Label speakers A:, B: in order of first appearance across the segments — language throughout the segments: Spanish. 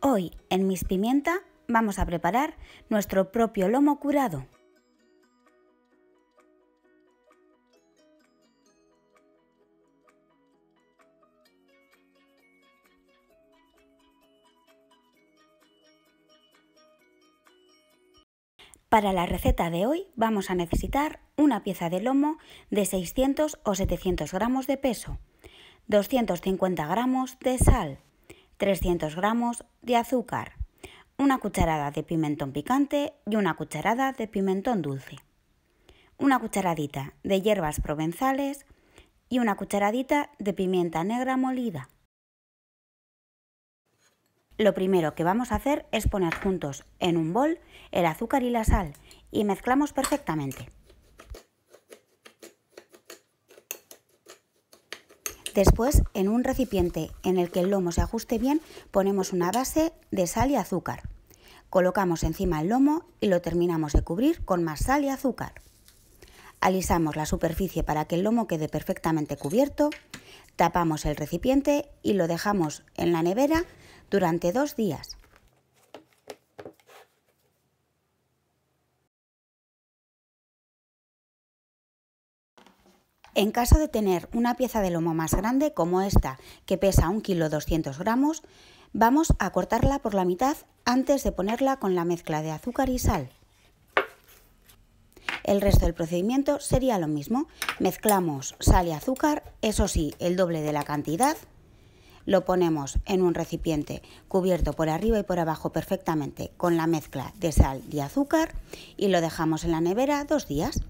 A: Hoy en Mis Pimienta vamos a preparar nuestro propio lomo curado. Para la receta de hoy vamos a necesitar una pieza de lomo de 600 o 700 gramos de peso, 250 gramos de sal, 300 gramos de azúcar, una cucharada de pimentón picante y una cucharada de pimentón dulce, una cucharadita de hierbas provenzales y una cucharadita de pimienta negra molida. Lo primero que vamos a hacer es poner juntos en un bol el azúcar y la sal y mezclamos perfectamente. Después, en un recipiente en el que el lomo se ajuste bien, ponemos una base de sal y azúcar. Colocamos encima el lomo y lo terminamos de cubrir con más sal y azúcar. Alisamos la superficie para que el lomo quede perfectamente cubierto, tapamos el recipiente y lo dejamos en la nevera durante dos días. En caso de tener una pieza de lomo más grande como esta, que pesa 1 kg 200 gramos, vamos a cortarla por la mitad antes de ponerla con la mezcla de azúcar y sal. El resto del procedimiento sería lo mismo. Mezclamos sal y azúcar, eso sí, el doble de la cantidad. Lo ponemos en un recipiente cubierto por arriba y por abajo perfectamente con la mezcla de sal y azúcar y lo dejamos en la nevera dos días.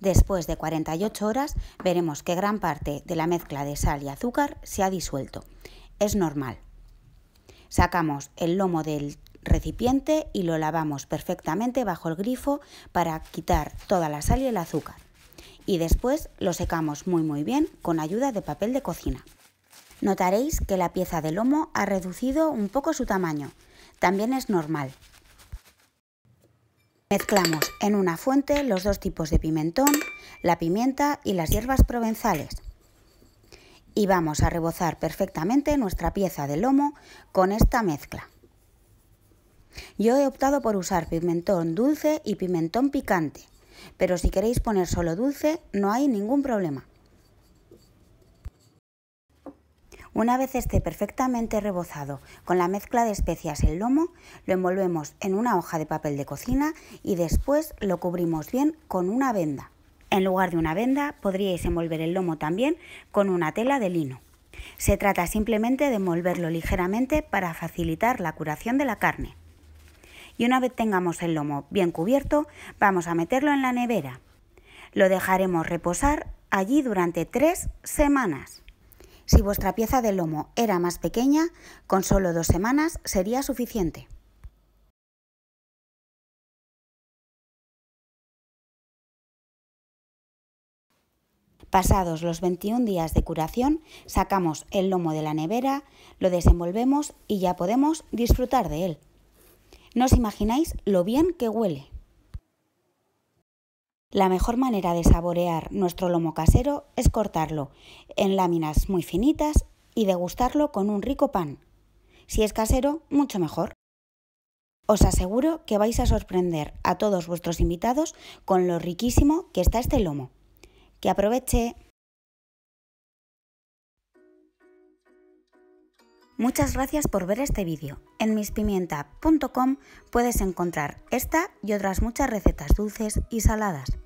A: Después de 48 horas veremos que gran parte de la mezcla de sal y azúcar se ha disuelto. Es normal. Sacamos el lomo del recipiente y lo lavamos perfectamente bajo el grifo para quitar toda la sal y el azúcar. Y después lo secamos muy muy bien con ayuda de papel de cocina. Notaréis que la pieza de lomo ha reducido un poco su tamaño. También es normal, Mezclamos en una fuente los dos tipos de pimentón, la pimienta y las hierbas provenzales. Y vamos a rebozar perfectamente nuestra pieza de lomo con esta mezcla. Yo he optado por usar pimentón dulce y pimentón picante, pero si queréis poner solo dulce no hay ningún problema. Una vez esté perfectamente rebozado con la mezcla de especias el lomo, lo envolvemos en una hoja de papel de cocina y después lo cubrimos bien con una venda. En lugar de una venda, podríais envolver el lomo también con una tela de lino. Se trata simplemente de envolverlo ligeramente para facilitar la curación de la carne. Y una vez tengamos el lomo bien cubierto, vamos a meterlo en la nevera. Lo dejaremos reposar allí durante tres semanas. Si vuestra pieza de lomo era más pequeña, con solo dos semanas sería suficiente. Pasados los 21 días de curación, sacamos el lomo de la nevera, lo desenvolvemos y ya podemos disfrutar de él. No os imagináis lo bien que huele. La mejor manera de saborear nuestro lomo casero es cortarlo en láminas muy finitas y degustarlo con un rico pan. Si es casero, mucho mejor. Os aseguro que vais a sorprender a todos vuestros invitados con lo riquísimo que está este lomo. ¡Que aproveche! Muchas gracias por ver este vídeo. En mispimienta.com puedes encontrar esta y otras muchas recetas dulces y saladas.